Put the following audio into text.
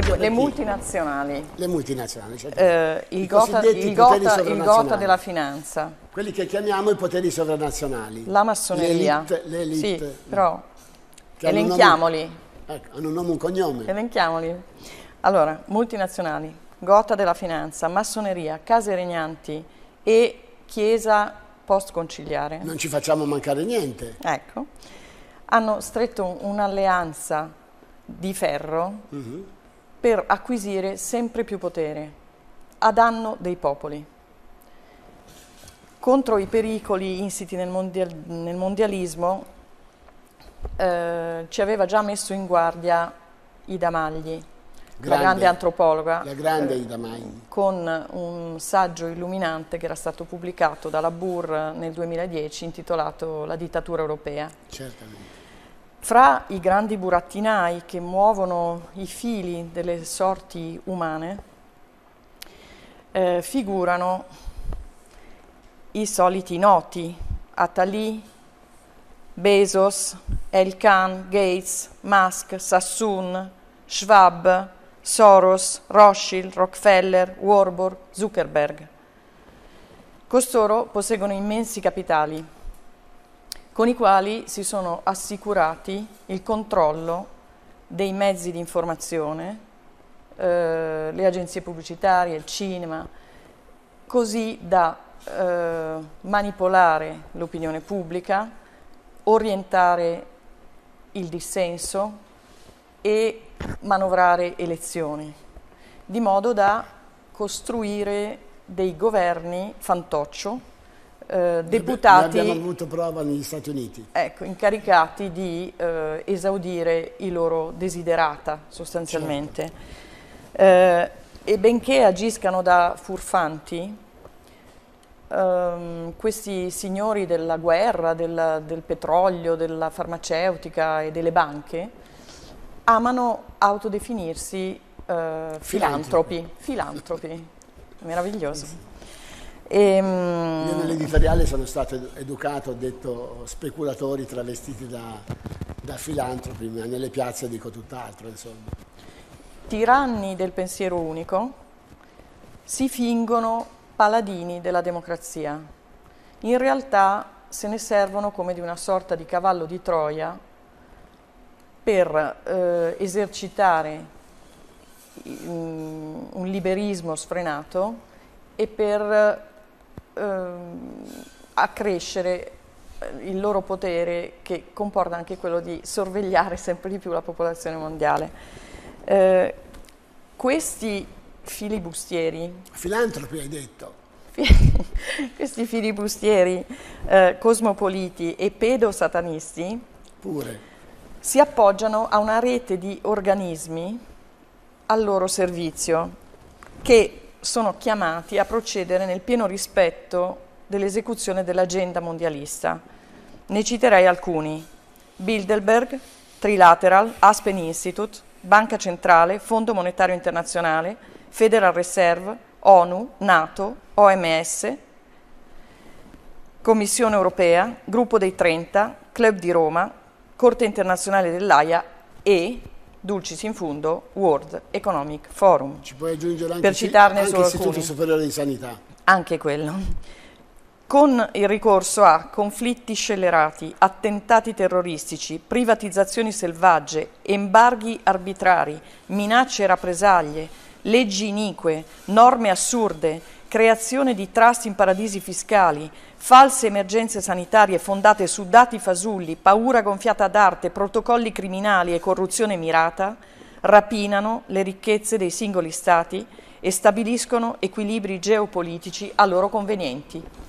le, le multinazionali. Le multinazionali, certo. Eh, il, gota, il, gota, il gota della finanza. Quelli che chiamiamo i poteri sovranazionali. La massoneria. L'elite. Sì, però elenchiamoli. Hanno ecco, hanno un nome e un cognome. Elenchiamoli. Allora, multinazionali, gota della finanza, massoneria, case regnanti e chiesa post-conciliare. Non ci facciamo mancare niente. Ecco. Hanno stretto un'alleanza di ferro uh -huh per acquisire sempre più potere, a danno dei popoli. Contro i pericoli insiti nel, mondial nel mondialismo eh, ci aveva già messo in guardia Ida Magli, grande, la grande antropologa, la grande Ida Magli. Eh, con un saggio illuminante che era stato pubblicato dalla Burr nel 2010 intitolato La dittatura europea. Certamente fra i grandi burattinai che muovono i fili delle sorti umane eh, figurano i soliti noti, Atali, Bezos, Elkan, Gates, Musk, Sassoon, Schwab, Soros, Rothschild, Rockefeller, Warburg, Zuckerberg. Costoro posseggono immensi capitali con i quali si sono assicurati il controllo dei mezzi di informazione, eh, le agenzie pubblicitarie, il cinema, così da eh, manipolare l'opinione pubblica, orientare il dissenso e manovrare elezioni, di modo da costruire dei governi fantoccio eh, deputati... Ne abbiamo avuto prova negli Stati Uniti. Ecco, incaricati di eh, esaudire i loro desiderata sostanzialmente. Certo. Eh, e benché agiscano da furfanti, Um, questi signori della guerra, del, del, petrolio, della farmaceutica e delle banche amano autodefinirsi uh, filantropi. filantropi, meraviglioso. E, um, io nell'editoriale sono stato educato, ho detto speculatori travestiti da, da filantropi, ma nelle piazze dico tutt'altro. Insomma. Tiranni del pensiero unico si fingono paladini della democrazia. In realtà se ne servono come di una sorta di cavallo di Troia per eh, esercitare un liberismo sfrenato e per Ehm, accrescere eh, il loro potere che comporta anche quello di sorvegliare sempre di più la popolazione mondiale. Eh, questi filibustieri... Filantropi hai detto. questi filibustieri eh, cosmopoliti e pedosatanisti Pure. si appoggiano a una rete di organismi al loro servizio che sono chiamati a procedere nel pieno rispetto dell'esecuzione dell'agenda mondialista. Ne citerei alcuni. Bilderberg, Trilateral, Aspen Institute, Banca Centrale, Fondo Monetario Internazionale, Federal Reserve, ONU, NATO, OMS, Commissione Europea, Gruppo dei 30, Club di Roma, Corte Internazionale dell'AIA e Dulcis in fundo World Economic Forum. Ci puoi aggiungere anche, per citarne anche solo Istituto alcuni. Superiore di Sanità. Anche quello. Con il ricorso a conflitti scellerati, attentati terroristici, privatizzazioni selvagge, embarghi arbitrari, minacce e rappresaglie, leggi inique, norme assurde, creazione di trust in paradisi fiscali, false emergenze sanitarie fondate su dati fasulli, paura gonfiata d'arte, protocolli criminali e corruzione mirata, rapinano le ricchezze dei singoli Stati e stabiliscono equilibri geopolitici a loro convenienti.